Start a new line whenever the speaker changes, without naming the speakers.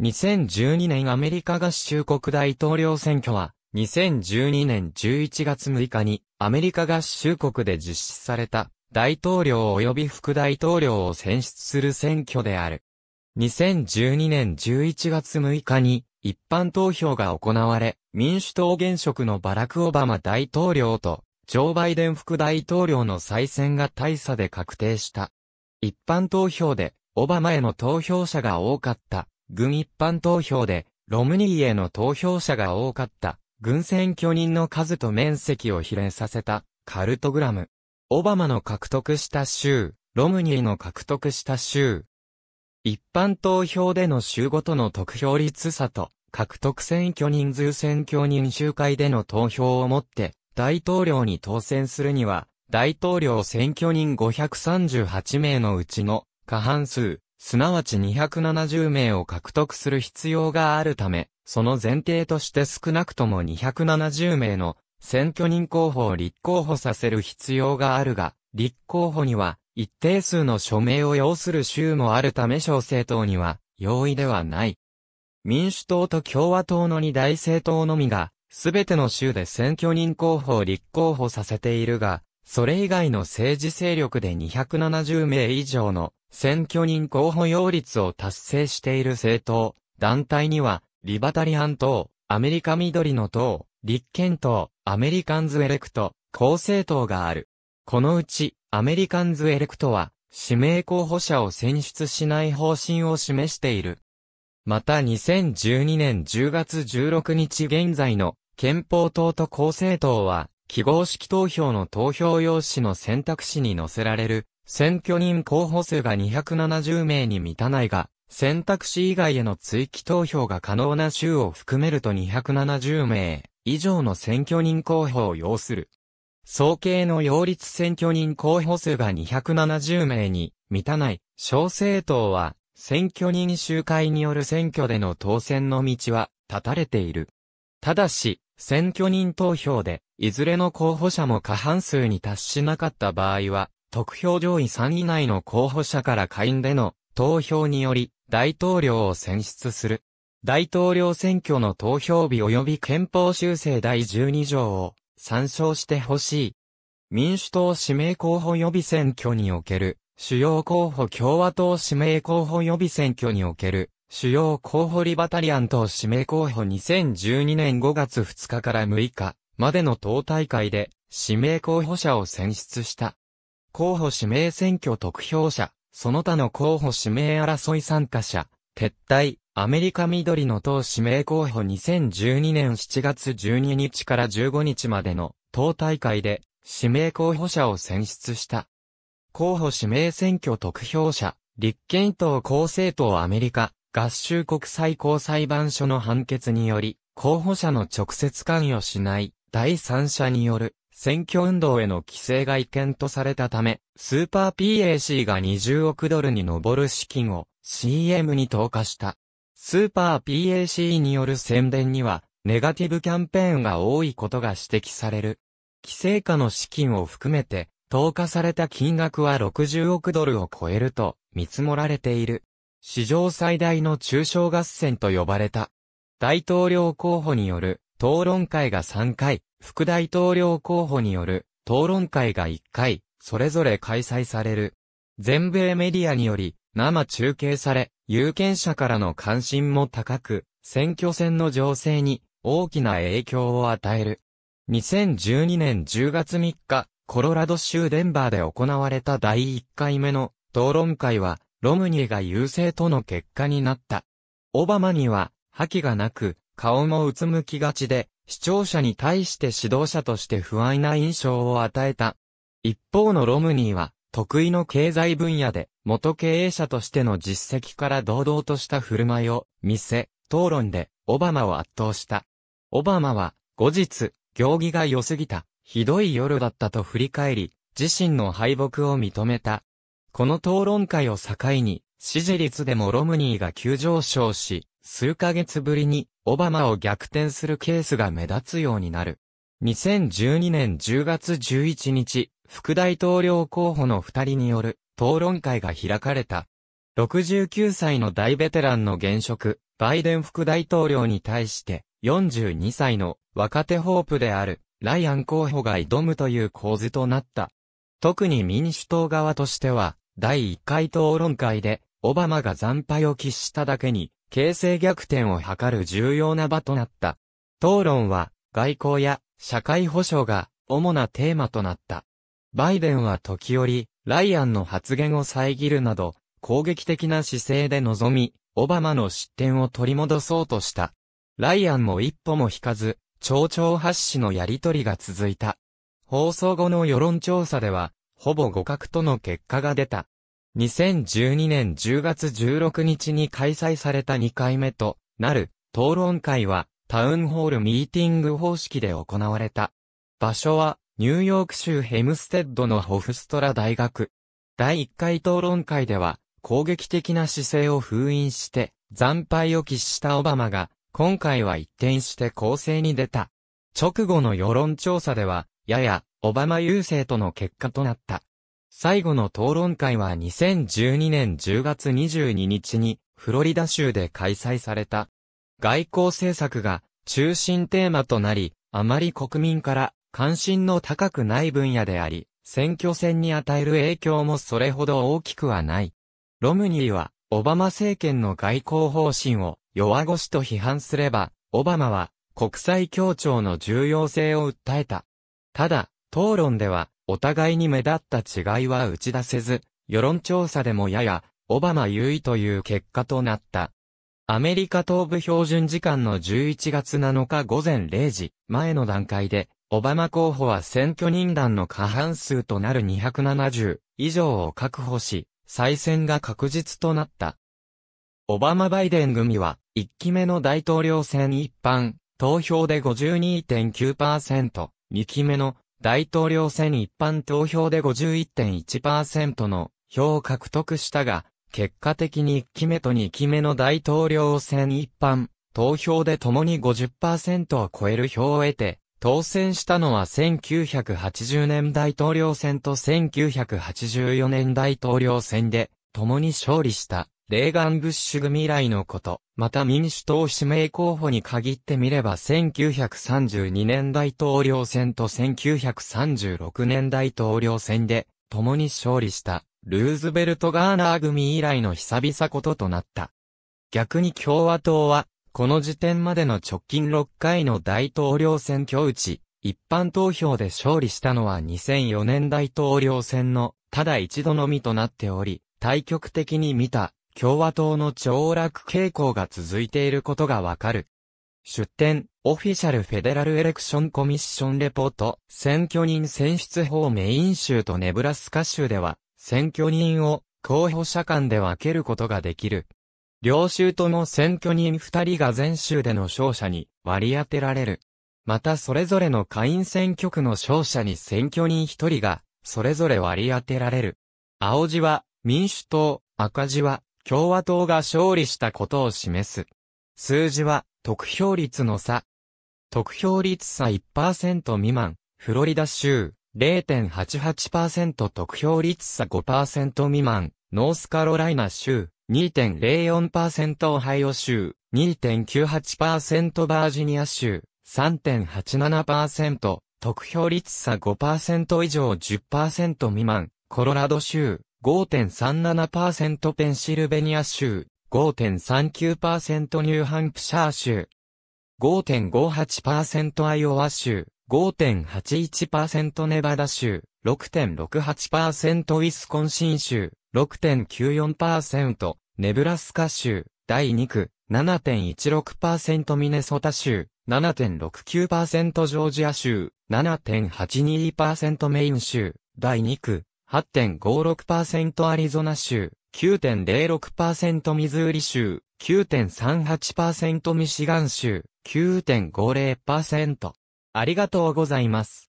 2012年アメリカ合衆国大統領選挙は、2012年11月6日にアメリカ合衆国で実施された大統領及び副大統領を選出する選挙である。2012年11月6日に一般投票が行われ、民主党現職のバラク・オバマ大統領とジョー・バイデン副大統領の再選が大差で確定した。一般投票でオバマへの投票者が多かった軍一般投票で、ロムニーへの投票者が多かった、軍選挙人の数と面積を比例させた、カルトグラム。オバマの獲得した州、ロムニーの獲得した州。一般投票での州ごとの得票率差と、獲得選挙人数選挙人集会での投票をもって、大統領に当選するには、大統領選挙人538名のうちの過半数、すなわち270名を獲得する必要があるため、その前提として少なくとも270名の選挙人候補を立候補させる必要があるが、立候補には一定数の署名を要する州もあるため小政党には容易ではない。民主党と共和党の二大政党のみが、すべての州で選挙人候補を立候補させているが、それ以外の政治勢力で270名以上の選挙人候補擁立を達成している政党、団体には、リバタリアン党、アメリカ緑の党、立憲党、アメリカンズエレクト、公正党がある。このうち、アメリカンズエレクトは、指名候補者を選出しない方針を示している。また2012年10月16日現在の憲法党と公正党は、記号式投票の投票用紙の選択肢に載せられる選挙人候補数が270名に満たないが、選択肢以外への追記投票が可能な州を含めると270名以上の選挙人候補を要する。総計の擁立選挙人候補数が270名に満たない小政党は選挙人集会による選挙での当選の道は断たれている。ただし、選挙人投票で、いずれの候補者も過半数に達しなかった場合は、得票上位3位以内の候補者から下院での投票により大統領を選出する。大統領選挙の投票日及び憲法修正第12条を参照してほしい。民主党指名候補予備選挙における主要候補共和党指名候補予備選挙における主要候補リバタリアン党指名候補2012年5月2日から6日までの党大会で指名候補者を選出した。候補指名選挙得票者、その他の候補指名争い参加者、撤退、アメリカ緑の党指名候補2012年7月12日から15日までの党大会で指名候補者を選出した。候補指名選挙得票者、立憲党公正党アメリカ合衆国最高裁判所の判決により、候補者の直接関与しない第三者による選挙運動への規制が違憲とされたため、スーパー PAC が20億ドルに上る資金を CM に投下した。スーパー PAC による宣伝には、ネガティブキャンペーンが多いことが指摘される。規制下の資金を含めて、投下された金額は60億ドルを超えると見積もられている。史上最大の中小合戦と呼ばれた。大統領候補による討論会が3回、副大統領候補による討論会が1回、それぞれ開催される。全米メディアにより、生中継され、有権者からの関心も高く、選挙戦の情勢に大きな影響を与える。2012年10月3日、コロラド州デンバーで行われた第1回目の討論会は、ロムニーが優勢との結果になった。オバマには、覇気がなく、顔もうつむきがちで、視聴者に対して指導者として不安な印象を与えた。一方のロムニーは、得意の経済分野で、元経営者としての実績から堂々とした振る舞いを、見せ、討論で、オバマを圧倒した。オバマは、後日、行儀が良すぎた、ひどい夜だったと振り返り、自身の敗北を認めた。この討論会を境に、支持率でもロムニーが急上昇し、数ヶ月ぶりにオバマを逆転するケースが目立つようになる。2012年10月11日、副大統領候補の二人による討論会が開かれた。69歳の大ベテランの現職、バイデン副大統領に対して、42歳の若手ホープである、ライアン候補が挑むという構図となった。特に民主党側としては、第1回討論会で、オバマが惨敗を喫しただけに、形勢逆転を図る重要な場となった。討論は、外交や社会保障が主なテーマとなった。バイデンは時折、ライアンの発言を遮るなど、攻撃的な姿勢で臨み、オバマの失点を取り戻そうとした。ライアンも一歩も引かず、町長発止のやりとりが続いた。放送後の世論調査では、ほぼ互角との結果が出た。2012年10月16日に開催された2回目となる討論会はタウンホールミーティング方式で行われた。場所はニューヨーク州ヘムステッドのホフストラ大学。第1回討論会では攻撃的な姿勢を封印して惨敗を喫したオバマが今回は一転して攻勢に出た。直後の世論調査ではややオバマ優勢との結果となった。最後の討論会は2012年10月22日にフロリダ州で開催された。外交政策が中心テーマとなり、あまり国民から関心の高くない分野であり、選挙戦に与える影響もそれほど大きくはない。ロムニーは、オバマ政権の外交方針を弱腰と批判すれば、オバマは国際協調の重要性を訴えた。ただ、討論では、お互いに目立った違いは打ち出せず、世論調査でもやや、オバマ優位という結果となった。アメリカ東部標準時間の11月7日午前0時前の段階で、オバマ候補は選挙人団の過半数となる270以上を確保し、再選が確実となった。オバマ・バイデン組は、1期目の大統領選一般、投票で52.9%、2期目の大統領選一般投票で51.1%の票を獲得したが、結果的に1期目と2期目の大統領選一般投票で共に50%を超える票を得て、当選したのは1980年大統領選と1984年大統領選で、共に勝利した。レーガン・ブッシュ組以来のこと、また民主党指名候補に限ってみれば1932年大統領選と1936年大統領選で、共に勝利した、ルーズベルト・ガーナー組以来の久々こととなった。逆に共和党は、この時点までの直近6回の大統領選挙うち、一般投票で勝利したのは2004年大統領選の、ただ一度のみとなっており、対局的に見た共和党の凋落傾向が続いていることがわかる。出典、オフィシャルフェデラルエレクションコミッションレポート、選挙人選出法メイン州とネブラスカ州では、選挙人を候補者間で分けることができる。両州とも選挙人二人が全州での勝者に割り当てられる。またそれぞれの下院選挙区の勝者に選挙人一人が、それぞれ割り当てられる。青字は民主党、赤字は共和党が勝利したことを示す。数字は、得票率の差。得票率差1%未満、フロリダ州、0.88%得票率差5%未満、ノースカロライナ州、2.04%オハイオ州、2.98%バージニア州、3.87%、得票率差5%以上10%未満、コロラド州、5.37%ペンシルベニア州、5.39%ニューハンプシャー州、5.58%アイオワ州、5.81%ネバダ州、6.68%ウィスコンシン州、6.94%ネブラスカ州、第2区、7.16%ミネソタ州、7.69%ジョージア州、7.82%メイン州、第2区、8.56%アリゾナ州、9.06%ミズーリ州、9.38%ミシガン州、9.50%。ありがとうございます。